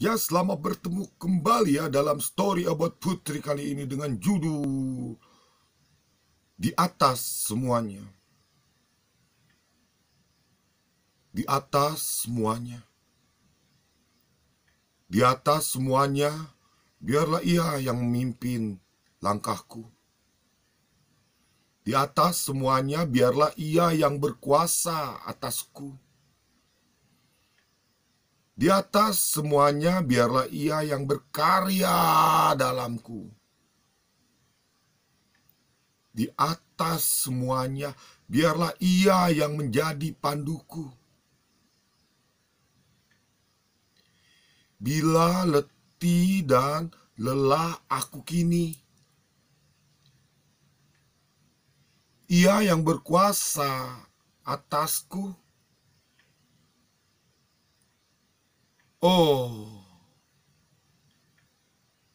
Ya, selamat bertemu kembali ya dalam story about Putri kali ini dengan judul Di atas semuanya. Di atas semuanya. Di atas semuanya, biarlah ia yang memimpin langkahku. Di atas semuanya, biarlah ia yang berkuasa atasku di atas semuanya biarlah ia yang berkarya dalamku. Di atas semuanya biarlah ia yang menjadi panduku. Bila letih dan lelah aku kini, ia yang berkuasa atasku Oh,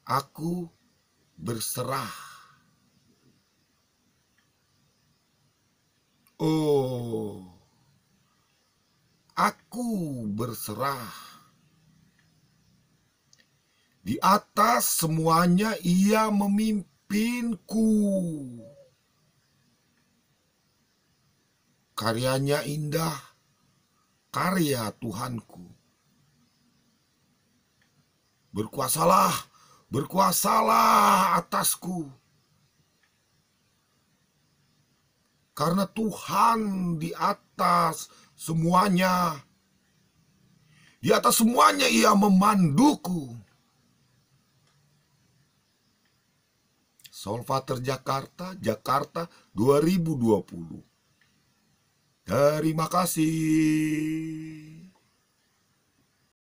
aku berserah. Oh, aku berserah. Di atas semuanya ia memimpinku. Karyanya indah, karya Tuhanku. Berkuasalah, berkuasalah atasku. Karena Tuhan di atas semuanya. Di atas semuanya ia memanduku. Solvater Jakarta, Jakarta 2020. Terima kasih.